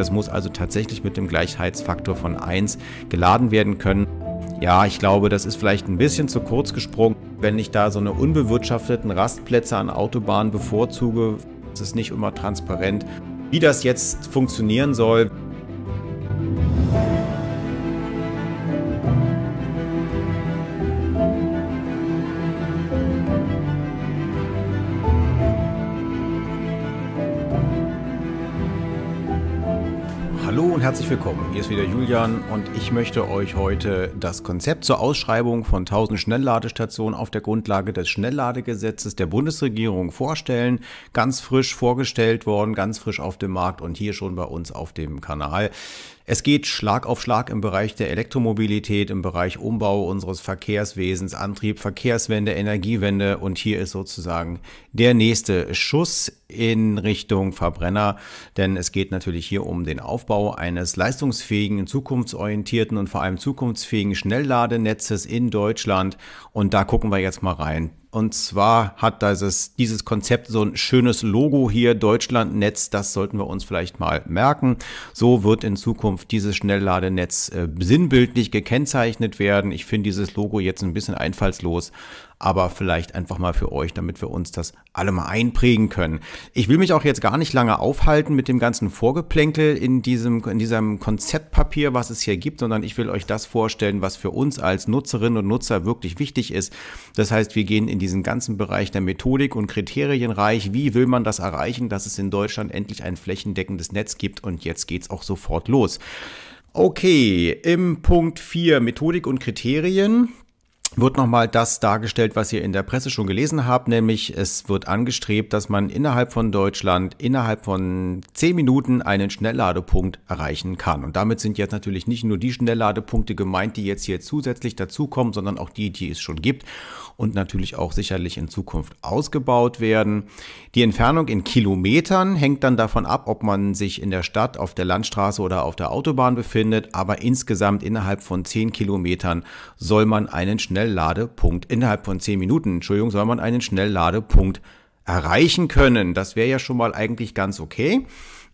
Das muss also tatsächlich mit dem Gleichheitsfaktor von 1 geladen werden können. Ja, ich glaube, das ist vielleicht ein bisschen zu kurz gesprungen. Wenn ich da so eine unbewirtschafteten Rastplätze an Autobahnen bevorzuge, ist es nicht immer transparent, wie das jetzt funktionieren soll. herzlich willkommen. Hier ist wieder Julian und ich möchte euch heute das Konzept zur Ausschreibung von 1000 Schnellladestationen auf der Grundlage des Schnellladegesetzes der Bundesregierung vorstellen. Ganz frisch vorgestellt worden, ganz frisch auf dem Markt und hier schon bei uns auf dem Kanal. Es geht Schlag auf Schlag im Bereich der Elektromobilität, im Bereich Umbau unseres Verkehrswesens, Antrieb, Verkehrswende, Energiewende und hier ist sozusagen der nächste Schuss in Richtung Verbrenner, denn es geht natürlich hier um den Aufbau eines leistungsfähigen, zukunftsorientierten und vor allem zukunftsfähigen Schnellladenetzes in Deutschland und da gucken wir jetzt mal rein. Und zwar hat dieses, dieses Konzept so ein schönes Logo hier, Deutschlandnetz, das sollten wir uns vielleicht mal merken. So wird in Zukunft dieses Schnellladenetz äh, sinnbildlich gekennzeichnet werden. Ich finde dieses Logo jetzt ein bisschen einfallslos, aber vielleicht einfach mal für euch, damit wir uns das alle mal einprägen können. Ich will mich auch jetzt gar nicht lange aufhalten mit dem ganzen Vorgeplänkel in diesem, in diesem Konzeptpapier, was es hier gibt, sondern ich will euch das vorstellen, was für uns als Nutzerinnen und Nutzer wirklich wichtig ist. Das heißt, wir gehen in diesen ganzen Bereich der Methodik und Kriterien Wie will man das erreichen, dass es in Deutschland endlich ein flächendeckendes Netz gibt? Und jetzt geht's auch sofort los. Okay, im Punkt 4 Methodik und Kriterien wird nochmal das dargestellt, was ihr in der Presse schon gelesen habt, nämlich es wird angestrebt, dass man innerhalb von Deutschland innerhalb von zehn Minuten einen Schnellladepunkt erreichen kann. Und damit sind jetzt natürlich nicht nur die Schnellladepunkte gemeint, die jetzt hier zusätzlich dazukommen, sondern auch die, die es schon gibt und natürlich auch sicherlich in Zukunft ausgebaut werden. Die Entfernung in Kilometern hängt dann davon ab, ob man sich in der Stadt, auf der Landstraße oder auf der Autobahn befindet, aber insgesamt innerhalb von zehn Kilometern soll man einen Schnellladepunkt Schnellladepunkt, innerhalb von 10 Minuten, Entschuldigung, soll man einen Schnellladepunkt erreichen können. Das wäre ja schon mal eigentlich ganz okay.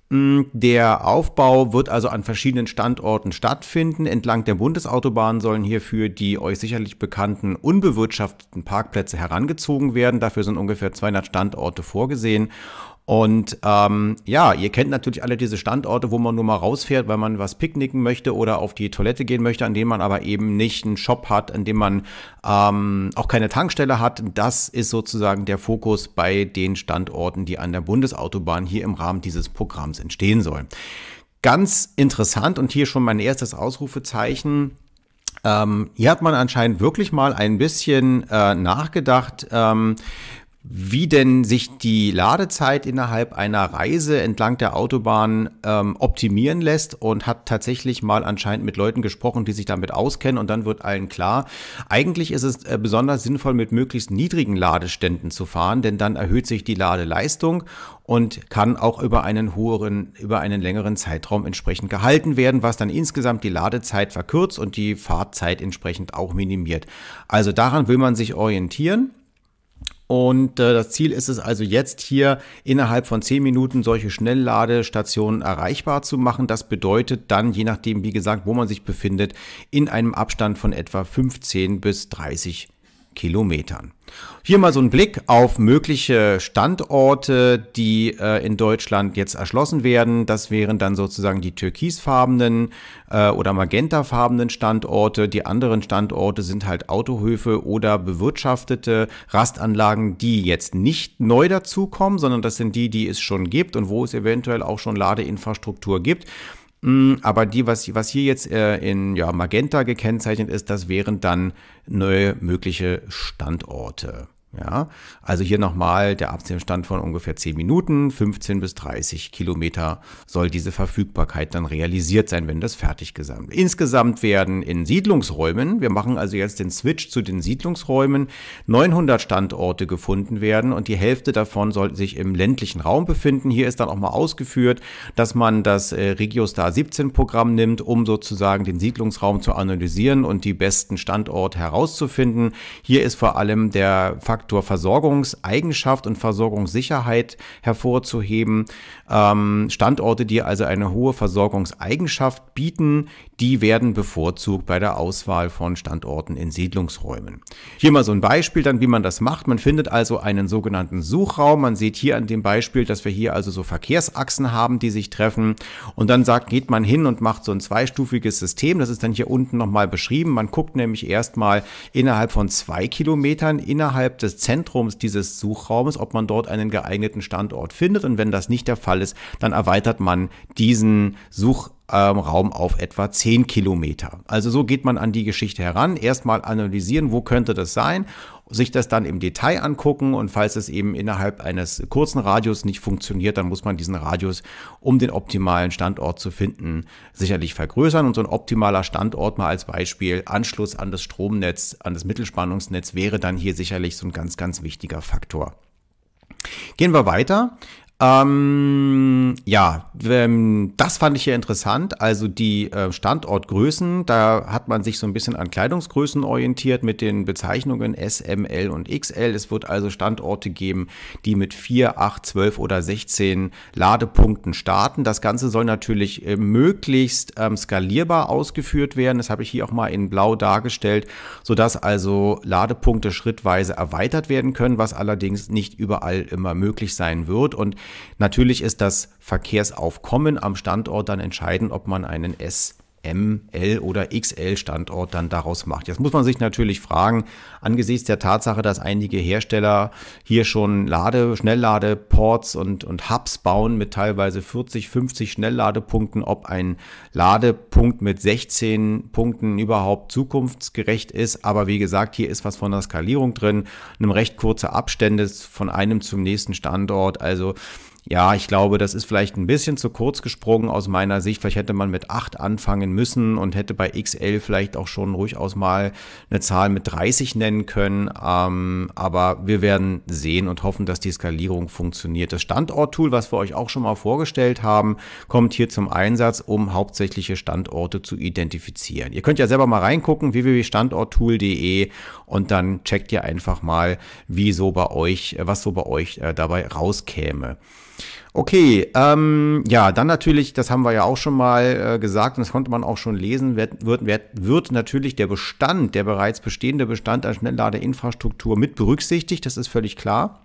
Mm, der Aufbau wird also an verschiedenen Standorten stattfinden. Entlang der Bundesautobahn sollen hierfür die euch sicherlich bekannten unbewirtschafteten Parkplätze herangezogen werden. Dafür sind ungefähr 200 Standorte vorgesehen. Und ähm, ja, ihr kennt natürlich alle diese Standorte, wo man nur mal rausfährt, weil man was picknicken möchte oder auf die Toilette gehen möchte, an dem man aber eben nicht einen Shop hat, an dem man ähm, auch keine Tankstelle hat. Das ist sozusagen der Fokus bei den Standorten, die an der Bundesautobahn hier im Rahmen dieses Programms entstehen sollen. Ganz interessant und hier schon mein erstes Ausrufezeichen. Ähm, hier hat man anscheinend wirklich mal ein bisschen äh, nachgedacht, ähm, wie denn sich die Ladezeit innerhalb einer Reise entlang der Autobahn ähm, optimieren lässt und hat tatsächlich mal anscheinend mit Leuten gesprochen, die sich damit auskennen und dann wird allen klar, eigentlich ist es äh, besonders sinnvoll, mit möglichst niedrigen Ladeständen zu fahren, denn dann erhöht sich die Ladeleistung und kann auch über einen höheren, über einen längeren Zeitraum entsprechend gehalten werden, was dann insgesamt die Ladezeit verkürzt und die Fahrzeit entsprechend auch minimiert. Also daran will man sich orientieren. Und äh, das Ziel ist es also jetzt hier innerhalb von 10 Minuten solche Schnellladestationen erreichbar zu machen. Das bedeutet dann, je nachdem, wie gesagt, wo man sich befindet, in einem Abstand von etwa 15 bis 30 Minuten. Kilometern. Hier mal so ein Blick auf mögliche Standorte, die äh, in Deutschland jetzt erschlossen werden. Das wären dann sozusagen die türkisfarbenen äh, oder magentafarbenen Standorte. Die anderen Standorte sind halt Autohöfe oder bewirtschaftete Rastanlagen, die jetzt nicht neu dazukommen, sondern das sind die, die es schon gibt und wo es eventuell auch schon Ladeinfrastruktur gibt. Mm, aber die, was, was hier jetzt äh, in ja, Magenta gekennzeichnet ist, das wären dann neue mögliche Standorte. Ja, also hier nochmal der Abzählstand von ungefähr 10 Minuten, 15 bis 30 Kilometer soll diese Verfügbarkeit dann realisiert sein, wenn das fertig gesammelt wird. Insgesamt werden in Siedlungsräumen, wir machen also jetzt den Switch zu den Siedlungsräumen, 900 Standorte gefunden werden und die Hälfte davon soll sich im ländlichen Raum befinden. Hier ist dann auch mal ausgeführt, dass man das äh, Regiostar 17 Programm nimmt, um sozusagen den Siedlungsraum zu analysieren und die besten Standorte herauszufinden. Hier ist vor allem der Faktor Faktor Versorgungseigenschaft und Versorgungssicherheit hervorzuheben. Ähm, Standorte, die also eine hohe Versorgungseigenschaft bieten, die werden bevorzugt bei der Auswahl von Standorten in Siedlungsräumen. Hier mal so ein Beispiel dann, wie man das macht. Man findet also einen sogenannten Suchraum. Man sieht hier an dem Beispiel, dass wir hier also so Verkehrsachsen haben, die sich treffen. Und dann sagt, geht man hin und macht so ein zweistufiges System. Das ist dann hier unten nochmal beschrieben. Man guckt nämlich erstmal innerhalb von zwei Kilometern, innerhalb des Zentrums dieses Suchraumes, ob man dort einen geeigneten Standort findet. Und wenn das nicht der Fall ist, dann erweitert man diesen Suchraum auf etwa 10 Kilometer. Also so geht man an die Geschichte heran. Erstmal analysieren, wo könnte das sein sich das dann im Detail angucken und falls es eben innerhalb eines kurzen Radius nicht funktioniert, dann muss man diesen Radius, um den optimalen Standort zu finden, sicherlich vergrößern und so ein optimaler Standort mal als Beispiel Anschluss an das Stromnetz, an das Mittelspannungsnetz wäre dann hier sicherlich so ein ganz, ganz wichtiger Faktor. Gehen wir weiter. Ähm, ja, ähm, das fand ich hier interessant. Also die äh, Standortgrößen, da hat man sich so ein bisschen an Kleidungsgrößen orientiert mit den Bezeichnungen S, M, L und XL. Es wird also Standorte geben, die mit 4, 8, 12 oder 16 Ladepunkten starten. Das Ganze soll natürlich äh, möglichst ähm, skalierbar ausgeführt werden. Das habe ich hier auch mal in Blau dargestellt, sodass also Ladepunkte schrittweise erweitert werden können, was allerdings nicht überall immer möglich sein wird. Und Natürlich ist das Verkehrsaufkommen am Standort dann entscheidend, ob man einen S M, L oder XL Standort dann daraus macht. Jetzt muss man sich natürlich fragen, angesichts der Tatsache, dass einige Hersteller hier schon Lade, Schnellladeports und, und Hubs bauen mit teilweise 40, 50 Schnellladepunkten, ob ein Ladepunkt mit 16 Punkten überhaupt zukunftsgerecht ist. Aber wie gesagt, hier ist was von der Skalierung drin, einem recht kurze Abstände von einem zum nächsten Standort. Also ja, ich glaube, das ist vielleicht ein bisschen zu kurz gesprungen aus meiner Sicht. Vielleicht hätte man mit 8 anfangen müssen und hätte bei XL vielleicht auch schon durchaus mal eine Zahl mit 30 nennen können. Ähm, aber wir werden sehen und hoffen, dass die Skalierung funktioniert. Das Standorttool, was wir euch auch schon mal vorgestellt haben, kommt hier zum Einsatz, um hauptsächliche Standorte zu identifizieren. Ihr könnt ja selber mal reingucken, www.standorttool.de und dann checkt ihr einfach mal, wie so bei euch, was so bei euch äh, dabei rauskäme. Okay, ähm, ja, dann natürlich, das haben wir ja auch schon mal äh, gesagt und das konnte man auch schon lesen, wird, wird, wird natürlich der Bestand, der bereits bestehende Bestand an Schnellladeinfrastruktur mit berücksichtigt, das ist völlig klar.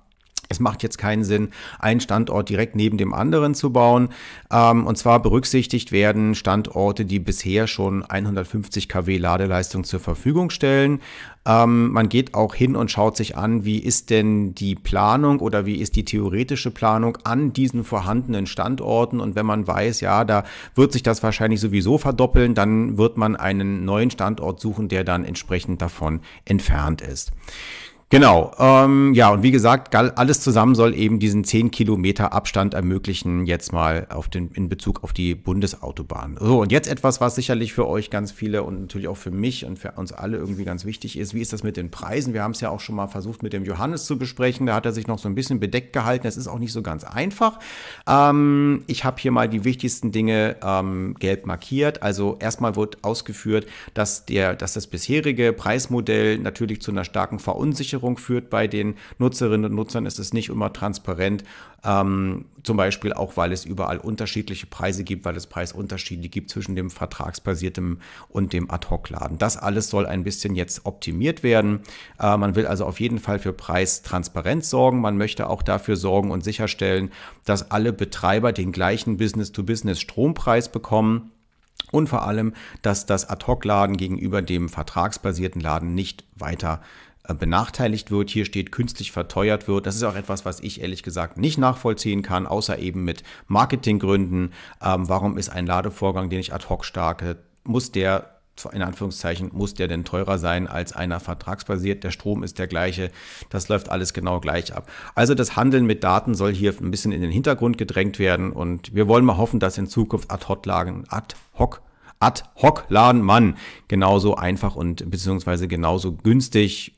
Es macht jetzt keinen Sinn, einen Standort direkt neben dem anderen zu bauen. Ähm, und zwar berücksichtigt werden Standorte, die bisher schon 150 kW Ladeleistung zur Verfügung stellen. Ähm, man geht auch hin und schaut sich an, wie ist denn die Planung oder wie ist die theoretische Planung an diesen vorhandenen Standorten. Und wenn man weiß, ja, da wird sich das wahrscheinlich sowieso verdoppeln, dann wird man einen neuen Standort suchen, der dann entsprechend davon entfernt ist. Genau, ähm, ja, und wie gesagt, alles zusammen soll eben diesen 10 Kilometer Abstand ermöglichen, jetzt mal auf den, in Bezug auf die Bundesautobahn. So, und jetzt etwas, was sicherlich für euch ganz viele und natürlich auch für mich und für uns alle irgendwie ganz wichtig ist. Wie ist das mit den Preisen? Wir haben es ja auch schon mal versucht, mit dem Johannes zu besprechen. Da hat er sich noch so ein bisschen bedeckt gehalten. Das ist auch nicht so ganz einfach. Ähm, ich habe hier mal die wichtigsten Dinge ähm, gelb markiert. Also erstmal wird ausgeführt, dass, der, dass das bisherige Preismodell natürlich zu einer starken Verunsicherung Verunsicherung führt bei den Nutzerinnen und Nutzern, ist es nicht immer transparent. Ähm, zum Beispiel auch, weil es überall unterschiedliche Preise gibt, weil es Preisunterschiede gibt zwischen dem vertragsbasierten und dem Ad-Hoc-Laden. Das alles soll ein bisschen jetzt optimiert werden. Äh, man will also auf jeden Fall für Preistransparenz sorgen. Man möchte auch dafür sorgen und sicherstellen, dass alle Betreiber den gleichen Business-to-Business-Strompreis bekommen. Und vor allem, dass das Ad-Hoc-Laden gegenüber dem vertragsbasierten Laden nicht weiter äh, benachteiligt wird. Hier steht künstlich verteuert wird. Das ist auch etwas, was ich ehrlich gesagt nicht nachvollziehen kann, außer eben mit Marketinggründen. Ähm, warum ist ein Ladevorgang, den ich ad hoc starke, muss der in Anführungszeichen muss der denn teurer sein als einer vertragsbasiert. Der Strom ist der gleiche. Das läuft alles genau gleich ab. Also das Handeln mit Daten soll hier ein bisschen in den Hintergrund gedrängt werden und wir wollen mal hoffen, dass in Zukunft ad hoc Lagen ad hoc ad hoc laden man genauso einfach und beziehungsweise genauso günstig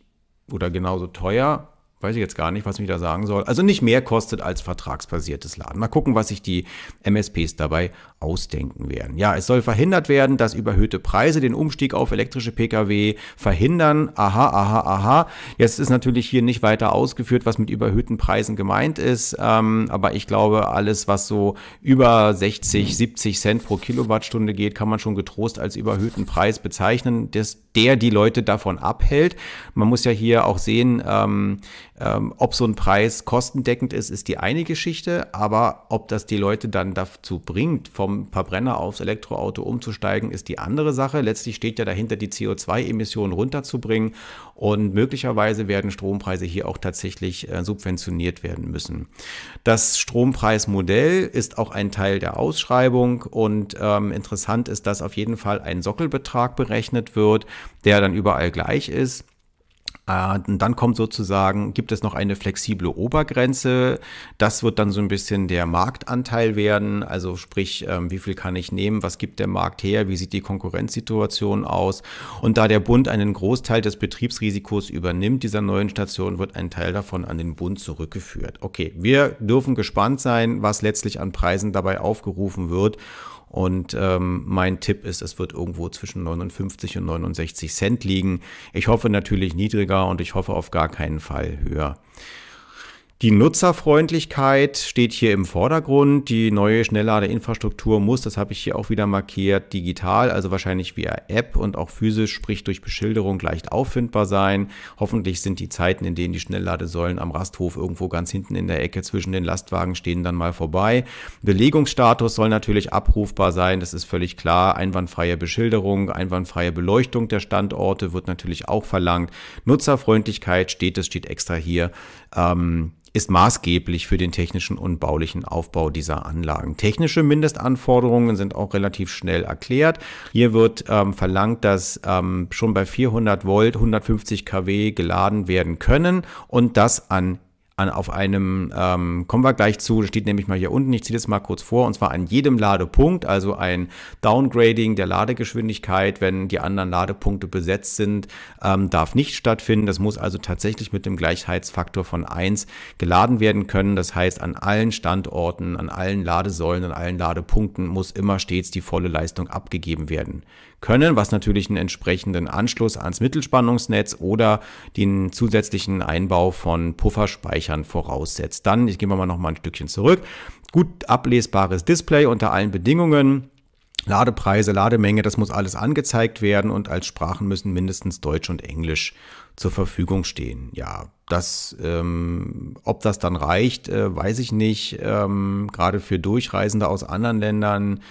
oder genauso teuer. Weiß ich jetzt gar nicht, was ich da sagen soll. Also nicht mehr kostet als vertragsbasiertes Laden. Mal gucken, was sich die MSPs dabei ausdenken werden. Ja, es soll verhindert werden, dass überhöhte Preise den Umstieg auf elektrische Pkw verhindern. Aha, aha, aha. Jetzt ist natürlich hier nicht weiter ausgeführt, was mit überhöhten Preisen gemeint ist. Ähm, aber ich glaube, alles, was so über 60, 70 Cent pro Kilowattstunde geht, kann man schon getrost als überhöhten Preis bezeichnen. Das der die Leute davon abhält. Man muss ja hier auch sehen, ähm, ähm, ob so ein Preis kostendeckend ist, ist die eine Geschichte, aber ob das die Leute dann dazu bringt, vom Verbrenner aufs Elektroauto umzusteigen, ist die andere Sache. Letztlich steht ja dahinter, die CO2-Emissionen runterzubringen und möglicherweise werden Strompreise hier auch tatsächlich äh, subventioniert werden müssen. Das Strompreismodell ist auch ein Teil der Ausschreibung und ähm, interessant ist, dass auf jeden Fall ein Sockelbetrag berechnet wird der dann überall gleich ist. Äh, und dann kommt sozusagen, gibt es noch eine flexible Obergrenze. Das wird dann so ein bisschen der Marktanteil werden. Also sprich, ähm, wie viel kann ich nehmen? Was gibt der Markt her? Wie sieht die Konkurrenzsituation aus? Und da der Bund einen Großteil des Betriebsrisikos übernimmt, dieser neuen Station, wird ein Teil davon an den Bund zurückgeführt. Okay, wir dürfen gespannt sein, was letztlich an Preisen dabei aufgerufen wird. Und ähm, mein Tipp ist, es wird irgendwo zwischen 59 und 69 Cent liegen. Ich hoffe natürlich niedriger und ich hoffe auf gar keinen Fall höher. Die Nutzerfreundlichkeit steht hier im Vordergrund. Die neue Schnellladeinfrastruktur muss, das habe ich hier auch wieder markiert, digital, also wahrscheinlich via App und auch physisch, sprich durch Beschilderung leicht auffindbar sein. Hoffentlich sind die Zeiten, in denen die Schnellladesäulen am Rasthof irgendwo ganz hinten in der Ecke zwischen den Lastwagen stehen, dann mal vorbei. Belegungsstatus soll natürlich abrufbar sein, das ist völlig klar. Einwandfreie Beschilderung, einwandfreie Beleuchtung der Standorte wird natürlich auch verlangt. Nutzerfreundlichkeit steht, es steht extra hier ähm, ist maßgeblich für den technischen und baulichen Aufbau dieser Anlagen. Technische Mindestanforderungen sind auch relativ schnell erklärt. Hier wird ähm, verlangt, dass ähm, schon bei 400 Volt 150 kW geladen werden können und das an an, auf einem, ähm, kommen wir gleich zu, steht nämlich mal hier unten, ich ziehe das mal kurz vor, und zwar an jedem Ladepunkt, also ein Downgrading der Ladegeschwindigkeit, wenn die anderen Ladepunkte besetzt sind, ähm, darf nicht stattfinden. Das muss also tatsächlich mit dem Gleichheitsfaktor von 1 geladen werden können. Das heißt, an allen Standorten, an allen Ladesäulen, an allen Ladepunkten muss immer stets die volle Leistung abgegeben werden können, was natürlich einen entsprechenden Anschluss ans Mittelspannungsnetz oder den zusätzlichen Einbau von Pufferspeichern voraussetzt. Dann, ich gehe mal noch mal ein Stückchen zurück, gut ablesbares Display unter allen Bedingungen. Ladepreise, Lademenge, das muss alles angezeigt werden und als Sprachen müssen mindestens Deutsch und Englisch zur Verfügung stehen. Ja, das, ähm, ob das dann reicht, äh, weiß ich nicht. Ähm, gerade für Durchreisende aus anderen Ländern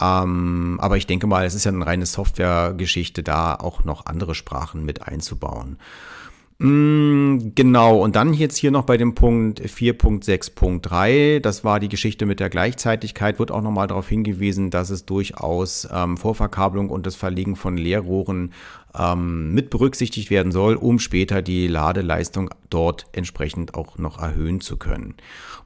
ähm, aber ich denke mal, es ist ja eine reine Softwaregeschichte, da auch noch andere Sprachen mit einzubauen. Mm, genau, und dann jetzt hier noch bei dem Punkt 4.6.3, das war die Geschichte mit der Gleichzeitigkeit, wird auch nochmal darauf hingewiesen, dass es durchaus ähm, Vorverkabelung und das Verlegen von Leerrohren ähm, mit berücksichtigt werden soll, um später die Ladeleistung dort entsprechend auch noch erhöhen zu können.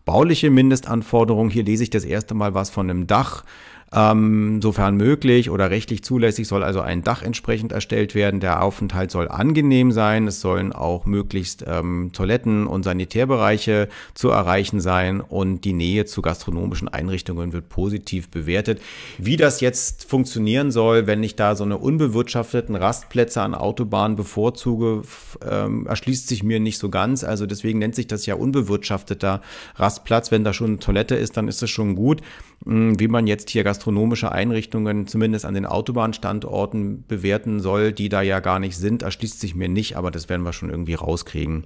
Bauliche Mindestanforderungen, hier lese ich das erste Mal was von einem Dach ähm, sofern möglich oder rechtlich zulässig soll also ein Dach entsprechend erstellt werden. Der Aufenthalt soll angenehm sein. Es sollen auch möglichst ähm, Toiletten und Sanitärbereiche zu erreichen sein und die Nähe zu gastronomischen Einrichtungen wird positiv bewertet. Wie das jetzt funktionieren soll, wenn ich da so eine unbewirtschafteten Rastplätze an Autobahnen bevorzuge, ähm, erschließt sich mir nicht so ganz. Also deswegen nennt sich das ja unbewirtschafteter Rastplatz. Wenn da schon eine Toilette ist, dann ist es schon gut. Hm, wie man jetzt hier Gastronomie gastronomische Einrichtungen zumindest an den Autobahnstandorten bewerten soll, die da ja gar nicht sind, erschließt sich mir nicht, aber das werden wir schon irgendwie rauskriegen.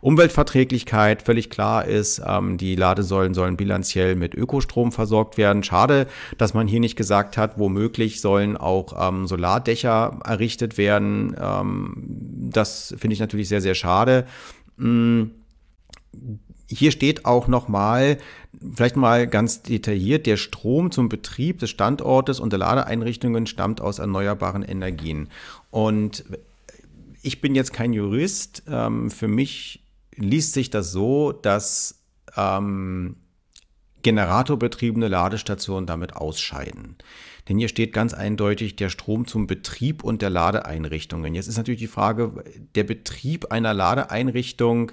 Umweltverträglichkeit, völlig klar ist, ähm, die Ladesäulen sollen bilanziell mit Ökostrom versorgt werden. Schade, dass man hier nicht gesagt hat, womöglich sollen auch ähm, Solardächer errichtet werden. Ähm, das finde ich natürlich sehr, sehr schade. Hm. Hier steht auch nochmal, Vielleicht mal ganz detailliert. Der Strom zum Betrieb des Standortes und der Ladeeinrichtungen stammt aus erneuerbaren Energien. Und ich bin jetzt kein Jurist. Ähm, für mich liest sich das so, dass ähm, generatorbetriebene Ladestationen damit ausscheiden. Denn hier steht ganz eindeutig der Strom zum Betrieb und der Ladeeinrichtungen. Jetzt ist natürlich die Frage, der Betrieb einer Ladeeinrichtung,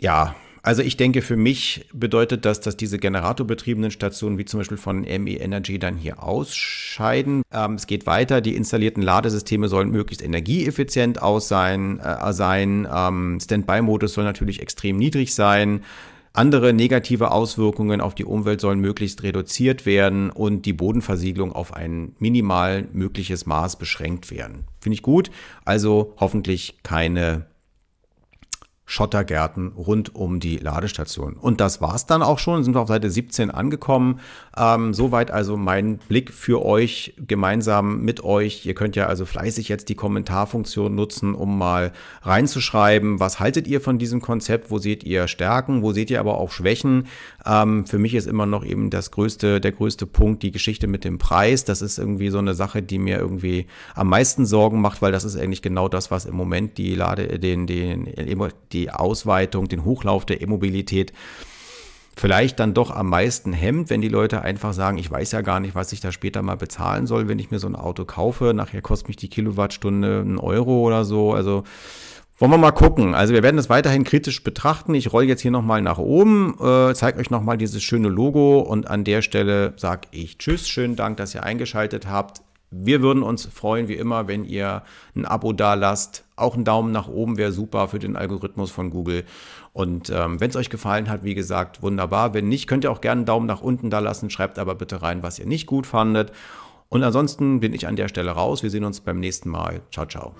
ja, also ich denke, für mich bedeutet das, dass diese generatorbetriebenen Stationen wie zum Beispiel von ME Energy dann hier ausscheiden. Ähm, es geht weiter, die installierten Ladesysteme sollen möglichst energieeffizient aus sein. Äh, sein. Ähm, Standby-Modus soll natürlich extrem niedrig sein. Andere negative Auswirkungen auf die Umwelt sollen möglichst reduziert werden und die Bodenversiegelung auf ein minimal mögliches Maß beschränkt werden. Finde ich gut. Also hoffentlich keine Schottergärten rund um die Ladestation. Und das war's dann auch schon, sind wir auf Seite 17 angekommen. Ähm, soweit also mein Blick für euch gemeinsam mit euch. Ihr könnt ja also fleißig jetzt die Kommentarfunktion nutzen, um mal reinzuschreiben, was haltet ihr von diesem Konzept, wo seht ihr Stärken, wo seht ihr aber auch Schwächen. Ähm, für mich ist immer noch eben das größte, der größte Punkt die Geschichte mit dem Preis. Das ist irgendwie so eine Sache, die mir irgendwie am meisten Sorgen macht, weil das ist eigentlich genau das, was im Moment die Lade, den, den, die die Ausweitung, den Hochlauf der E-Mobilität vielleicht dann doch am meisten hemmt, wenn die Leute einfach sagen, ich weiß ja gar nicht, was ich da später mal bezahlen soll, wenn ich mir so ein Auto kaufe. Nachher kostet mich die Kilowattstunde einen Euro oder so. Also wollen wir mal gucken. Also wir werden das weiterhin kritisch betrachten. Ich roll jetzt hier nochmal nach oben, äh, zeige euch nochmal dieses schöne Logo und an der Stelle sage ich Tschüss. Schönen Dank, dass ihr eingeschaltet habt. Wir würden uns freuen, wie immer, wenn ihr ein Abo da lasst. Auch ein Daumen nach oben wäre super für den Algorithmus von Google. Und ähm, wenn es euch gefallen hat, wie gesagt, wunderbar. Wenn nicht, könnt ihr auch gerne einen Daumen nach unten da lassen. Schreibt aber bitte rein, was ihr nicht gut fandet. Und ansonsten bin ich an der Stelle raus. Wir sehen uns beim nächsten Mal. Ciao, ciao.